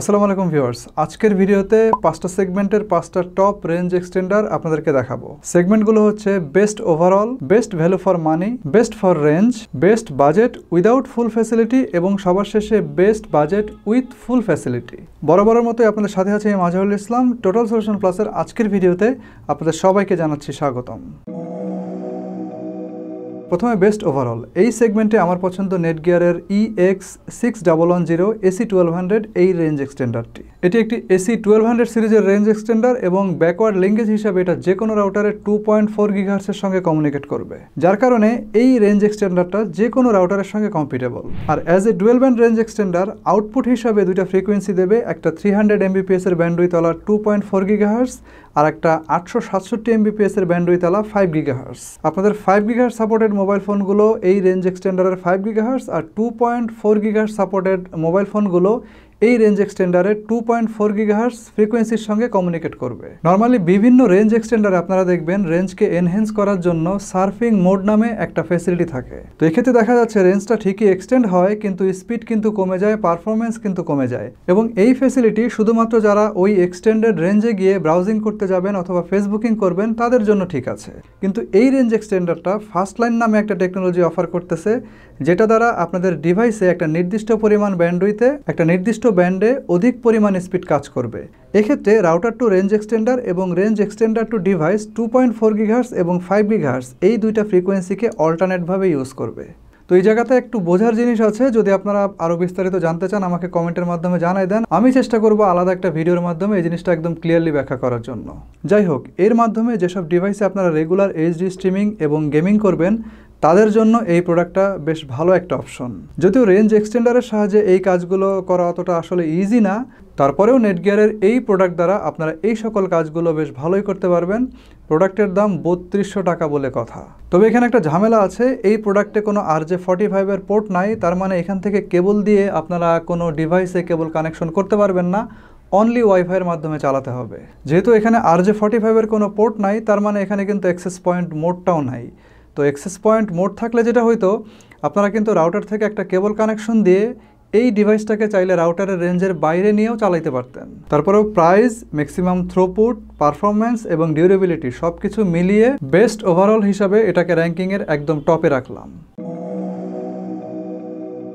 আসসালামু আলাইকুম ভিউয়ার্স আজকের ভিডিওতে পাঁচটা সেগমেন্টের পাঁচটা টপ রেঞ্জ এক্সটেন্ডার আপনাদেরকে দেখাবো সেগমেন্টগুলো হচ্ছে best overall best value for money best for range best budget without full facility এবং সবার শেষে best budget with full facility বরাবরের মতোই আপনাদের সাথে আছে মাজাহুল ইসলাম টোটাল সলিউশন প্লাসের আজকের ভিডিওতে আপনাদের সবাইকে জানাচ্ছি স্বাগতম প্রথমে বেস্ট ওভারঅল এই সেগমেন্টে আমার পছন্দ নেটগিয়ারের E X six double one zero AC twelve hundred এই রেঞ্জ এক্সটেন্ডারটি এটি একটি এসি টুয়েলভ হান্ড্রেড সিরিজের রেঞ্জ এক্সটেন্ডার এবং ব্যাকওয়ার্ড লিঙ্গেজ হিসাবে এটা যে কোনো রাউটারের টু পয়েন্ট ফোর গিগার্সের সঙ্গে কমিউনিকেট করবে যার কারণে এই রেঞ্জ এক্সটেন্ডারটা যে কোনো রাউটারের সঙ্গে কম্পিটেবল আর as a dual band range extender output হিসাবে দুইটা ফ্রিকোয়েন্সি দেবে একটা থ্রি হান্ড্রেড এমবিপিএসের ব্যান্ডুইতলা টু পয়েন্ট ফোর গিগাহার্স আর একটা আটশো সাতষট্টি এমবিপিএসের ব্যান্ডুইতলা ফাইভ গিগাহার্স আপনাদের ফাইভ গিগাহার্স সাপোর্টেড মোবাইল ফোনগুলো এই রেঞ্জ এক্সটেন্ডারের ফাইভ গিগাহার্স আর two point four gigahertz supported mobile ফোনগুলো এই রেঞ্জ এক্সটেন্ডারে টু পয়েন্ট ফোর গিগাহার্স ফ্রিকোয়েন্সির সঙ্গে কমিউনিকেট করবে নর্মালি বিভিন্ন রেঞ্জ এক্সটেন্ডারে আপনারা দেখবেন রেঞ্জকে এনহেন্স করার জন্য সার্ফিং মোড নামে একটা ফেসিলিটি থাকে তো এক্ষেত্রে দেখা যাচ্ছে রেঞ্জটা ঠিকই এক্সটেন্ড হয় কিন্তু স্পিড কিন্তু কমে যায় পারফরমেন্স কিন্তু কমে যায় এবং এই ফেসিলিটি শুধুমাত্র যারা ওই এক্সটেন্ডেড রেঞ্জে গিয়ে ব্রাউজিং করতে যাবেন অথবা ফেসবুকিং করবেন তাদের জন্য ঠিক আছে কিন্তু এই রেঞ্জ এক্সটেন্ডারটা ফার্স্ট লাইন নামে একটা টেকনোলজি অফার করতেছে যেটা দ্বারা আপনাদের ডিভাইসে একটা নির্দিষ্ট পরিমাণ ব্যান্ডুইতে একটা নির্দিষ্ট ব্যান্ডে অধিক পরিমাণ স্পিড কাজ করবে এক্ষেত্রে রাউটার টু রেঞ্জ এক্সটেন্ডার এবং range extender to device two point four gigahertz এবং ফাইভ গিঘার্স এই দুইটা ফ্রিকোয়েন্সিকে অল্টারনেটভাবে ইউজ করবে তো এই জায়গাতে একটু বোঝার জিনিস আছে যদি আপনারা আরও বিস্তারিত জানতে চান আমাকে কমেন্টের মাধ্যমে জানাই দেন আমি চেষ্টা করব আলাদা একটা ভিডিওর মাধ্যমে এই জিনিসটা একদম ক্লিয়ারলি ব্যাখ্যা করার জন্য যাই হোক এর মাধ্যমে যেসব ডিভাইসে আপনারা রেগুলার এইচডি স্ট্রিমিং এবং গেমিং করবেন তাদের জন্য এই প্রোডাক্টটা বেশ ভালো একটা অপশন যদিও রেঞ্জ এক্সটেন্ডারের সাহায্যে এই কাজগুলো করা অতটা আসলে ইজি না তারপরেও নেটগিয়ারের এই প্রোডাক্ট দ্বারা আপনারা এই সকল কাজগুলো বেশ ভালোই করতে পারবেন প্রোডাক্টের দাম বত্রিশশো টাকা বলে কথা তবে এখানে একটা ঝামেলা আছে এই প্রোডাক্টে কোনো আর জে ফর্টি ফাইভের পোর্ট নাই তার মানে এখান থেকে কেবল দিয়ে আপনারা কোনো ডিভাইসে কেবল কানেকশন করতে পারবেন না অনলি ওয়াইফাইয়ের মাধ্যমে চালাতে হবে যেহেতু এখানে আর জে ফর্টি ফাইভের কোনো পোর্ট নাই তার মানে এখানে কিন্তু অ্যাক্সেস পয়েন্ট মোডটাও নাই তো এক্সেস পয়েন্ট মোড থাকলে যেটা হইতো আপনারা কিন্তু রাউটার থেকে একটা কেবল কানেকশন দিয়ে এই ডিভাইসটাকে চাইলে রাউটারের রেঞ্জের বাইরে নিয়েও চালাইতে পারতেন তারপরেও প্রাইস ম্যাক্সিমাম থ্রোপুট পারফরম্যান্স এবং ডিউরেবিলিটি সব কিছু মিলিয়ে বেস্ট ওভারঅল হিসাবে এটাকে র্যাঙ্কিংয়ের একদম টপে রাখলাম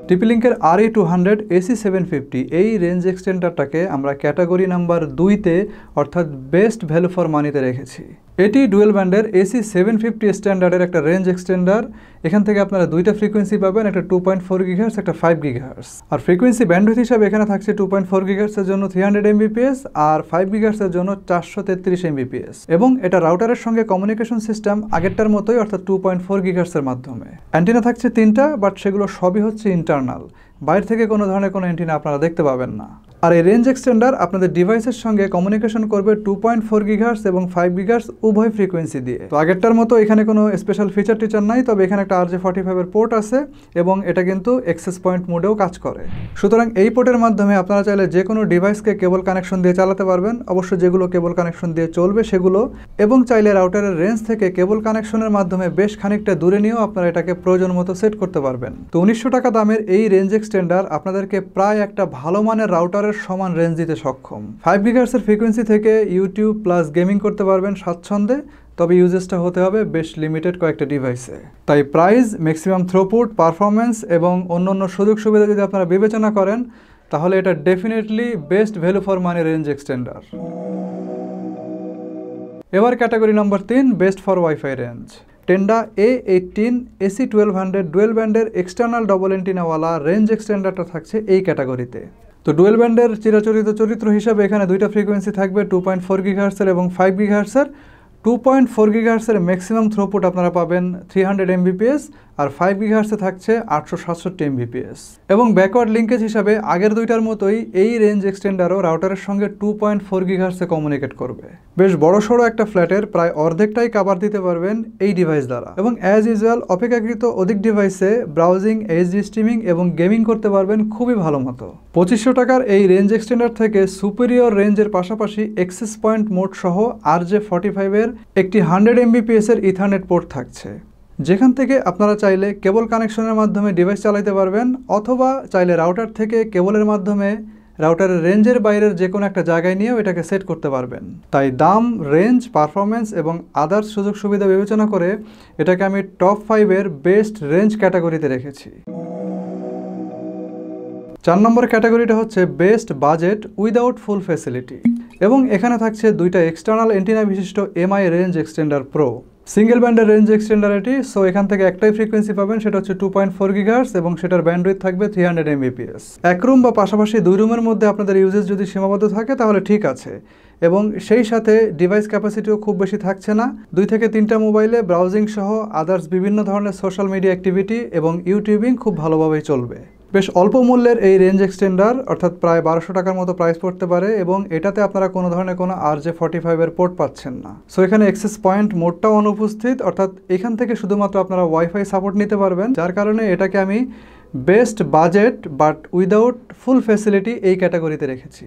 টিপিলিঙ্কের R A two hundred AC seven fifty এই রেঞ্জ এক্সটেন্ডারটাকে আমরা ক্যাটাগরি নাম্বার দুইতে অর্থাৎ বেস্ট ভ্যালু ফর মানিতে রেখেছি এটি ডুয়েল ব্যান্ডের এসি সেভেন ফিফটি স্ট্যান্ডার্ডের একটা রেঞ্জ এক্সটেন্ডার এখান থেকে আপনারা দুইটা ফ্রিকোয়েন্সি পাবেন একটা টু পয়েন্ট ফোর গিগার্স একটা ফাইভ গিগার্স আর ফ্রিকোয়েন্সি ব্যান্ড হিসাবে এখানে থাকছে টু পয়েন্ট ফোর গিগার্সের জন্য থ্রি হান্ড্রেড এমবিপিএস আর ফাইভ গিগার্সের জন্য চারশো তেত্রিশ এমবিপিএস এবং এটা রাউটারের সঙ্গে কমিউনিকেশন সিস্টেম আগেরটার মতোই অর্থাৎ টু পয়েন্ট ফোর গিগার্সের মাধ্যমে অ্যান্টিনা থাকছে তিনটা বাট সেগুলো সবই হচ্ছে ইন্টারনাল বাইরে থেকে কোনো ধরনের কোনো অ্যান্টিনা আপনারা দেখতে পাবেন না আর এই রেঞ্জ এক্সটেন্ডার আপনাদের ডিভাইসের সঙ্গে কমিউনিকেশন করবে টু পয়েন্ট ফোর গিগার্স এবং ফাইভ গিগার্স উভয় ফ্রিকোয়েন্সি দিয়ে তো আগেরটার মতো এখানে কোনো স্পেশাল ফিচার টিচার নাই তবে এখানে একটা আর জে ফর্টি ফাইভের পোর্ট আছে এবং এটা কিন্তু এক্সেস পয়েন্ট মোডেও কাজ করে সুতরাং এই পোর্টের মাধ্যমে আপনারা চাইলে যে কোনো ডিভাইসকে কেবল কানেকশন দিয়ে চালাতে পারবেন অবশ্য যেগুলো কেবল কানেকশন দিয়ে চলবে সেগুলো এবং চাইলে রাউটারের রেঞ্জ থেকে কেবল কানেকশনের মাধ্যমে বেশ খানিকটা দূরে নিয়েও আপনারা এটাকে প্রয়োজন মতো সেট করতে পারবেন তো উনিশশো টাকা দামের এই রেঞ্জ এক্সটেন্ডার আপনাদেরকে প্রায় একটা ভালো মানের রাউটার ডলারের সমান রেঞ্জ দিতে সক্ষম ফাইভ গিগার্সের ফ্রিকোয়েন্সি থেকে ইউটিউব প্লাস গেমিং করতে পারবেন স্বাচ্ছন্দ্যে তবে ইউজেসটা হতে হবে বেশ লিমিটেড কয়েকটা ডিভাইসে তাই প্রাইস ম্যাক্সিমাম থ্রোপুট পারফরমেন্স এবং অন্যান্য সুযোগ সুবিধা যদি আপনারা বিবেচনা করেন তাহলে এটা definitely best value for money range extender এবার ক্যাটাগরি নাম্বার তিন best for WiFi range Tenda A eighteen AC twelve hundred dual ব্যান্ডের এক্সটার্নাল ডবল এন্টিনাওয়ালা রেঞ্জ এক্সটেন্ডারটা থাকছে এই ক্যাটাগরিতে তো ডুয়েল ব্যান্ডের চিরাচরিত চরিত্র হিসাবে এখানে দুইটা ফ্রিকোয়েন্সি থাকবে টু পয়েন্ট ফোর গিঘার্সের এবং ফাইভ গিঘার্সের টু পয়েন্ট ফোর গিঘার্সের ম্যাক্সিমাম থ্রোপুট আপনারা পাবেন থ্রি হান্ড্রেড এমবিপিএস আর ফাইভ গিঘার্সে থাকছে আটশো সাতষট্টি এমবিপিএস এবং ব্যাকওয়ার্ড লিঙ্কেজ হিসাবে আগের দুইটার মতোই এই রেঞ্জ এক্সটেন্ডারও রাউটারের সঙ্গে টু পয়েন্ট ফোর গিঘার্সে কমিউনিকেট করবে বেশ সড়ো একটা ফ্ল্যাটের প্রায় অর্ধেকটাই কাবার দিতে পারবেন এই ডিভাইস দ্বারা এবং অ্যাজ ইউজুয়াল অপেক্ষাকৃত অধিক ডিভাইসে ব্রাউজিং এইচডি স্ট্রিমিং এবং গেমিং করতে পারবেন খুবই ভালো মতো পঁচিশশো টাকার এই রেঞ্জ এক্সটেন্ডার থেকে সুপিরিয়র রেঞ্জের পাশাপাশি এক্সেস পয়েন্ট মোড সহ আর জে ফর্টি ফাইভের একটি হান্ড্রেড এমবিপিএসের ইথারনেট পোর্ট থাকছে যেখান থেকে আপনারা চাইলে কেবল কানেকশনের মাধ্যমে ডিভাইস চালাতে পারবেন অথবা চাইলে রাউটার থেকে কেবলের মাধ্যমে রাউটারের রেঞ্জের বাইরের যে কোনো একটা জায়গায় নিয়েও এটাকে সেট করতে পারবেন তাই দাম রেঞ্জ পারফরমেন্স এবং আদার্স সুযোগ সুবিধা বিবেচনা করে এটাকে আমি টপ ফাইভের বেস্ট রেঞ্জ ক্যাটাগরিতে রেখেছি চার নম্বর ক্যাটাগরিটা হচ্ছে best budget without full facility এবং এখানে থাকছে দুইটা এক্সটার্নাল এন্টিনা বিশিষ্ট MI range extender pro single ব্যান্ডের রেঞ্জ এক্সটেন্ডার এটি সো এখান থেকে একটাই ফ্রিকোয়েন্সি পাবেন সেটা হচ্ছে টু পয়েন্ট ফোর গিগার্স এবং সেটার ব্যান্ডউইথ থাকবে থ্রি হান্ড্রেড এমবিপিএস এক রুম বা পাশাপাশি দুই রুমের মধ্যে আপনাদের ইউজেস যদি সীমাবদ্ধ থাকে তাহলে ঠিক আছে এবং সেই সাথে ডিভাইস ক্যাপাসিটিও খুব বেশি থাকছে না দুই থেকে তিনটা মোবাইলে ব্রাউজিং সহ আদার্স বিভিন্ন ধরনের সোশ্যাল মিডিয়া অ্যাক্টিভিটি এবং ইউটিউবিং খুব ভালোভাবেই চলবে বেশ অল্প মূল্যের এই রেঞ্জ এক্সটেন্ডার অর্থাৎ প্রায় বারোশো টাকার মতো প্রাইস পড়তে পারে এবং এটাতে আপনারা কোনো ধরনের কোনো আর জে ফর্টি ফাইভের পোর্ট পাচ্ছেন না সো এখানে এক্সেস পয়েন্ট মোডটাও অনুপস্থিত অর্থাৎ এখান থেকে শুধুমাত্র আপনারা ওয়াইফাই সাপোর্ট নিতে পারবেন যার কারণে এটাকে আমি best budget but without full facility এই ক্যাটাগরিতে রেখেছি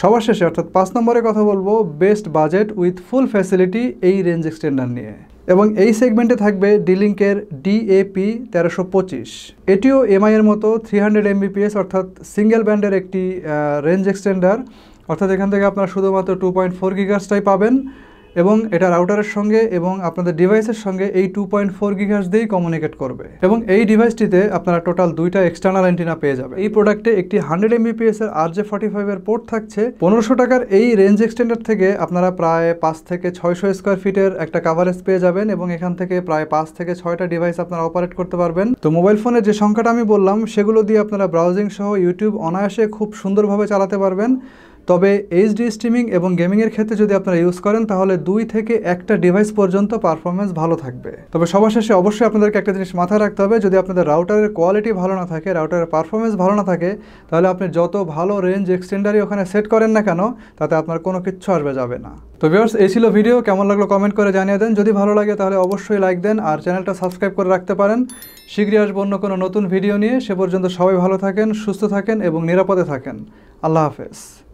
সবার শেষে অর্থাৎ পাঁচ নম্বরে কথা বলবো best budget with full facility এই রেঞ্জ এক্সটেন্ডার নিয়ে এবং এই সেগমেন্টে থাকবে ডিলিঙ্কের ডিএপি তেরোশো পঁচিশ এটিও এমআইয়ের মতো থ্রি হান্ড্রেড এমবিপিএস অর্থাৎ সিঙ্গেল ব্যান্ডের একটি রেঞ্জ এক্সটেন্ডার অর্থাৎ এখান থেকে আপনারা শুধুমাত্র টু পয়েন্ট ফোর গিগার্সটাই পাবেন এবং এটা রাউটারের সঙ্গে এবং আপনাদের ডিভাইসের সঙ্গে এই টু পয়েন্ট ফোর গিঘাস দিয়েই কমিউনিকেট করবে এবং এই ডিভাইসটিতে আপনারা টোটাল দুইটা এক্সটার্নাল অ্যান্টিনা পেয়ে যাবে এই প্রোডাক্টে একটি হান্ড্রেড এমবিপিএস এর আর জে ফর্টি ফাইভের পোর্ট থাকছে পনেরোশো টাকার এই রেঞ্জ এক্সটেন্ডার থেকে আপনারা প্রায় পাঁচ থেকে ছয়শো স্কোয়ার ফিটের একটা কাভারেজ পেয়ে যাবেন এবং এখান থেকে প্রায় পাঁচ থেকে ছয়টা ডিভাইস আপনারা অপারেট করতে পারবেন তো মোবাইল ফোনের যে সংখ্যাটা আমি বললাম সেগুলো দিয়ে আপনারা ব্রাউজিং সহ ইউটিউব অনায়াসে খুব সুন্দরভাবে চালাতে পারবেন তবে এইচডি স্ট্রিমিং এবং গেমিংয়ের ক্ষেত্রে যদি আপনারা ইউজ করেন তাহলে দুই থেকে একটা ডিভাইস পর্যন্ত পারফরমেন্স ভালো থাকবে তবে সবার শেষে অবশ্যই আপনাদেরকে একটা জিনিস মাথায় রাখতে হবে যদি আপনাদের রাউটারের কোয়ালিটি ভালো না থাকে রাউটারের পারফরমেন্স ভালো না থাকে তাহলে আপনি যত ভালো রেঞ্জ এক্সটেন্ডারই ওখানে সেট করেন না কেন তাতে আপনার কোনো কিচ্ছু আসবে যাবে না তো ভিওর্স এই ছিল ভিডিও কেমন লাগলো কমেন্ট করে জানিয়ে দেন যদি ভালো লাগে তাহলে অবশ্যই লাইক দেন আর চ্যানেলটা সাবস্ক্রাইব করে রাখতে পারেন শীঘ্রই আসবো অন্য কোনো নতুন ভিডিও নিয়ে সে পর্যন্ত সবাই ভালো থাকেন সুস্থ থাকেন এবং নিরাপদে থাকেন আল্লাহ হাফেজ